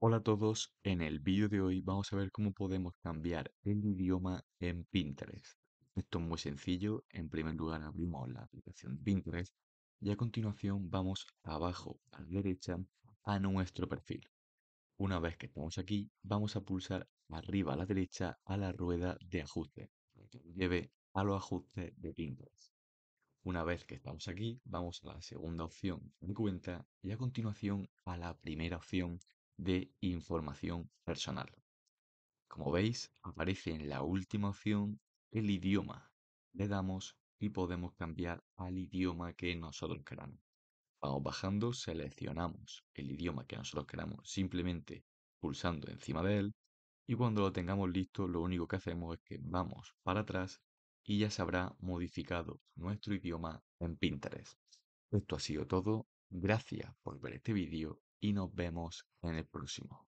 Hola a todos, en el vídeo de hoy vamos a ver cómo podemos cambiar el idioma en Pinterest. Esto es muy sencillo, en primer lugar abrimos la aplicación Pinterest y a continuación vamos abajo a la derecha a nuestro perfil. Una vez que estamos aquí, vamos a pulsar arriba a la derecha a la rueda de ajuste, que nos lleve a los ajustes de Pinterest. Una vez que estamos aquí, vamos a la segunda opción de cuenta y a continuación a la primera opción de información personal. Como veis, aparece en la última opción el idioma. Le damos y podemos cambiar al idioma que nosotros queramos. Vamos bajando, seleccionamos el idioma que nosotros queramos simplemente pulsando encima de él y cuando lo tengamos listo lo único que hacemos es que vamos para atrás y ya se habrá modificado nuestro idioma en Pinterest. Esto ha sido todo, gracias por ver este vídeo y nos vemos en el próximo.